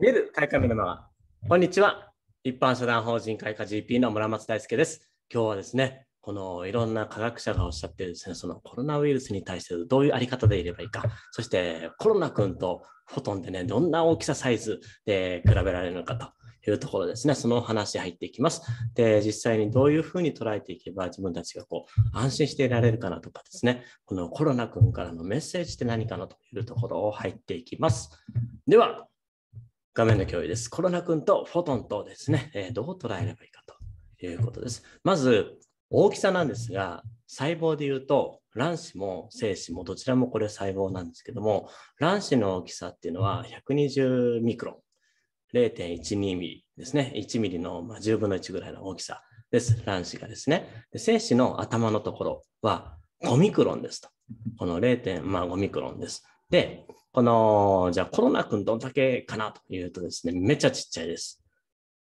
見える会館の沼は、こんにちは。一般社団法人会科 GP の村松大輔です。今日はですね、このいろんな科学者がおっしゃってるですね、そのコロナウイルスに対してどういうあり方でいればいいか、そしてコロナ君とフォトンでね、どんな大きさサイズで比べられるのかと。いうところですね。その話入っていきます。で、実際にどういうふうに捉えていけば自分たちがこう安心していられるかなとかですね、このコロナ君からのメッセージって何かなというところを入っていきます。では、画面の共有です。コロナ君とフォトンとですね、えー、どう捉えればいいかということです。まず、大きさなんですが、細胞で言うと、卵子も精子もどちらもこれ細胞なんですけども、卵子の大きさっていうのは120ミクロン、0.12ミリですね。1ミリの10分の1ぐらいの大きさです。卵子がですね。で精子の頭のところは5ミクロンですと。この0.5、まあ、ミクロンです。で、この、じゃあコロナ君どんだけかなというとですね、めっちゃちっちゃいです。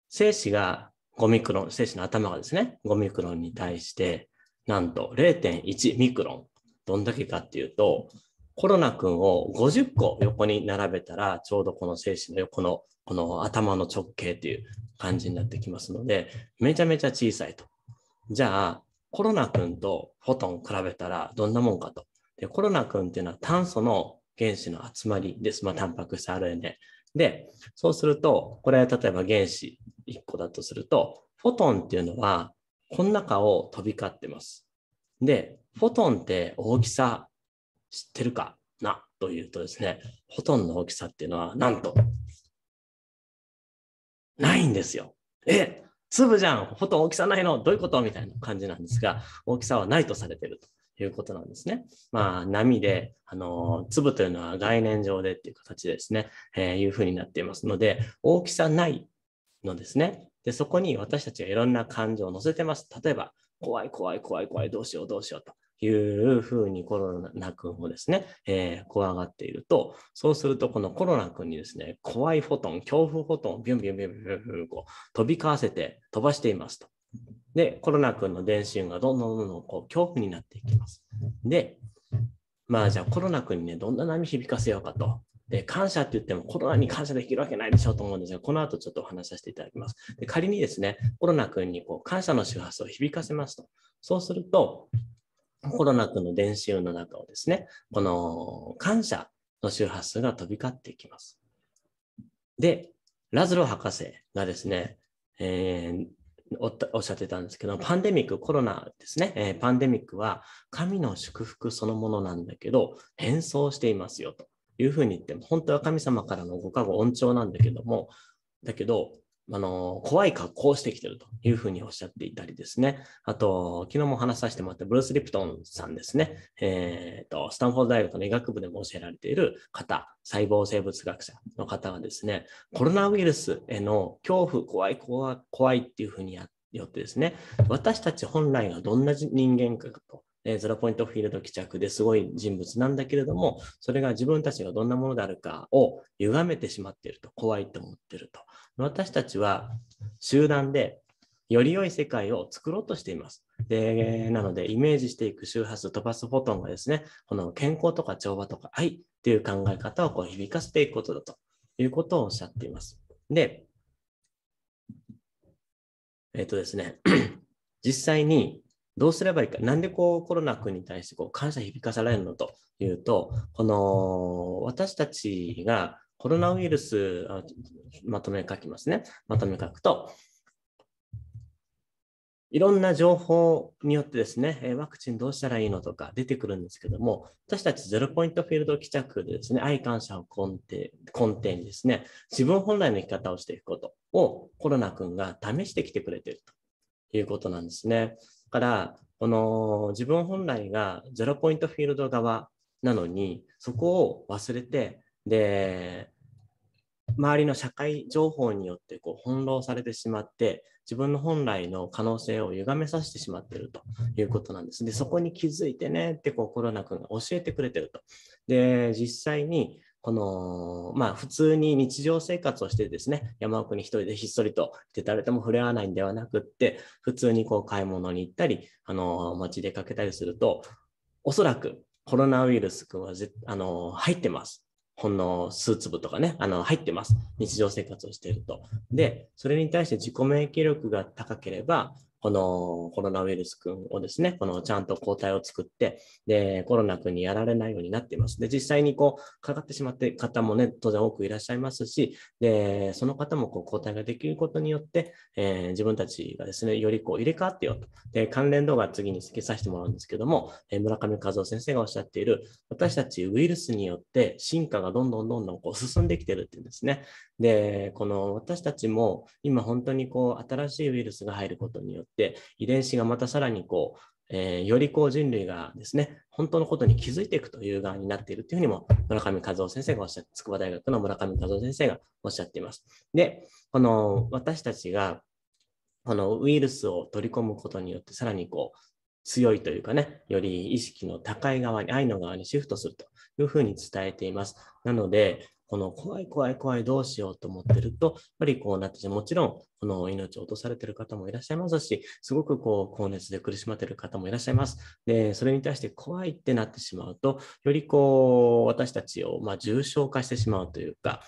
精子が5ミクロン、精子の頭がですね、5ミクロンに対して、なんと0.1ミクロン。どんだけかっていうと、コロナ君を50個横に並べたら、ちょうどこの精子の横の、この頭の直径っていう感じになってきますので、めちゃめちゃ小さいと。じゃあ、コロナ君とフォトン比べたらどんなもんかと。でコロナ君っていうのは炭素の原子の集まりです。まあ、タンパク質 RNA。で、そうすると、これ、例えば原子1個だとすると、フォトンっていうのは、この中を飛び交ってます。で、フォトンって大きさ知ってるかなというとですね、フォトンの大きさっていうのは、なんと、ないんですよ。え粒じゃんフォトン大きさないのどういうことみたいな感じなんですが、大きさはないとされてると。いうことなんですね。まあ、波で、あの、粒というのは概念上でっていう形ですね、えー、いうふうになっていますので、大きさないのですね。で、そこに私たちはいろんな感情を乗せてます。例えば、怖い怖い怖い怖い、どうしようどうしようと。いうふうにコロナ君をですね、えー、怖がっていると、そうするとこのコロナ君にですね、怖いフォトン、恐怖フォトンをビュンビュンビュンビュンビュンこう飛び交わせて飛ばしていますと。で、コロナ君の電子音がどんどんどんどんこう恐怖になっていきます。で、まあじゃあコロナ君にね、どんな波響かせようかと。で、感謝って言ってもコロナに感謝できるわけないでしょうと思うんですが、この後ちょっとお話しさせていただきます。で仮にですね、コロナ君にこう感謝の周波数を響かせますと。そうすると、コロナ君の電子音の中をですね、この感謝の周波数が飛び交っていきます。で、ラズロ博士がですね、えー、おおっしゃってたんですけど、パンデミック、コロナですね、えー、パンデミックは神の祝福そのものなんだけど、変装していますよというふうに言って、本当は神様からのご加護、恩寵なんだけども、だけど、あの、怖い格好をしてきてるというふうにおっしゃっていたりですね。あと、昨日も話させてもらったブルース・リプトンさんですね。えっ、ー、と、スタンフォード大学の医学部でも教えられている方、細胞生物学者の方がですね、コロナウイルスへの恐怖、怖い、怖い、怖いっていうふうにやって、よってですね、私たち本来がどんな人間かとえー、ゼロポイントフィールド帰着ですごい人物なんだけれども、それが自分たちがどんなものであるかを歪めてしまっていると、怖いと思っていると。私たちは集団でより良い世界を作ろうとしています。で、なので、イメージしていく周波数、飛ばすフォトンがですね、この健康とか調和とか愛っていう考え方をこう響かせていくことだということをおっしゃっています。で、えっ、ー、とですね、実際にどうすればいいか、なんでこうコロナ君に対してこう感謝響かされるのというと、この私たちがコロナウイルス、まとめ書きますね。まとめ書くと、いろんな情報によってですね、ワクチンどうしたらいいのとか出てくるんですけども、私たちゼロポイントフィールド帰着でですね、愛感謝を根底根底にですね、自分本来の生き方をしていくことをコロナ君が試してきてくれているということなんですね。から、この自分本来がゼロポイントフィールド側なのに、そこを忘れて、で、周りの社会情報によってこう翻弄されてしまって自分の本来の可能性を歪めさせてしまっているということなんです。でそこに気づいてねってこうコロナ君が教えてくれてると。で実際にこの、まあ、普通に日常生活をしてですね、山奥に一人でひっそりとで誰とも触れ合わないんではなくって、普通にこう買い物に行ったり、あの、街出かけたりすると、おそらくコロナウイルスくんはぜ、あの、入ってます。ほんの数粒とかね、あの、入ってます。日常生活をしていると。で、それに対して自己免疫力が高ければ、このコロナウイルス君をですね、このちゃんと抗体を作って、で、コロナ君にやられないようになっています。で、実際にこう、かかってしまっている方もね、当然多くいらっしゃいますし、で、その方もこう抗体ができることによって、えー、自分たちがですね、よりこう入れ替わってよと。で、関連動画次につけさせてもらうんですけども、えー、村上和夫先生がおっしゃっている、私たちウイルスによって進化がどんどんどんどんこう進んできてるっていうんですね。で、この私たちも今本当にこう、新しいウイルスが入ることによって、って遺伝子がまたさらにこう、えー、よりこう人類がですね本当のことに気づいていくという側になっているというふうにも村上和夫先生がおっしゃって筑波大学の村上和夫先生がおっしゃっています。でこの私たちがこのウイルスを取り込むことによってさらにこう強いというかね、より意識の高い側に、愛の側にシフトするというふうに伝えています。なので、この怖い怖い怖いどうしようと思ってると、やっぱりこうなってしもちろん、この命を落とされてる方もいらっしゃいますし、すごくこう、高熱で苦しまってる方もいらっしゃいます。で、それに対して怖いってなってしまうと、よりこう、私たちを、まあ、重症化してしまうというか、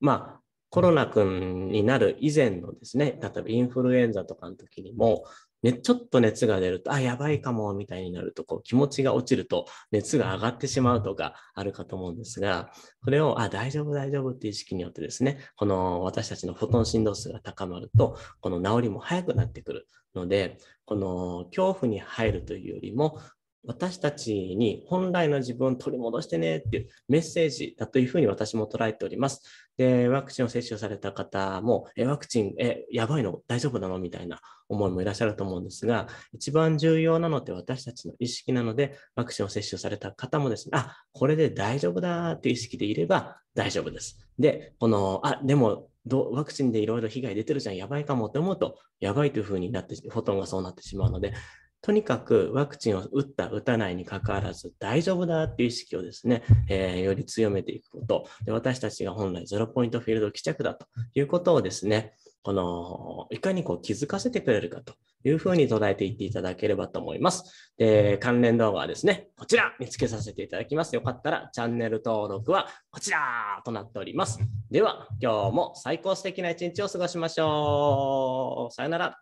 まあ、コロナ君になる以前のですね、例えばインフルエンザとかの時にも、ね、ちょっと熱が出ると、あ、やばいかも、みたいになると、こう、気持ちが落ちると、熱が上がってしまうとかあるかと思うんですが、これを、あ、大丈夫、大丈夫っていう意識によってですね、この私たちのフォトン振動数が高まると、この治りも早くなってくるので、この恐怖に入るというよりも、私たちに本来の自分を取り戻してねっていうメッセージだというふうに私も捉えております。で、ワクチンを接種された方も、え、ワクチン、え、やばいの大丈夫なのみたいな思いもいらっしゃると思うんですが、一番重要なのって私たちの意識なので、ワクチンを接種された方もですね、あ、これで大丈夫だっていう意識でいれば大丈夫です。で、この、あ、でもどワクチンでいろいろ被害出てるじゃん、やばいかもって思うと、やばいというふうになって、フォトンがそうなってしまうので、とにかくワクチンを打った、打たないにかかわらず大丈夫だっていう意識をですね、えー、より強めていくことで、私たちが本来ゼロポイントフィールド希着だということをですね、この、いかにこう気づかせてくれるかというふうに捉えていっていただければと思います。で、関連動画はですね、こちら見つけさせていただきます。よかったらチャンネル登録はこちらとなっております。では、今日も最高素敵な一日を過ごしましょう。さよなら。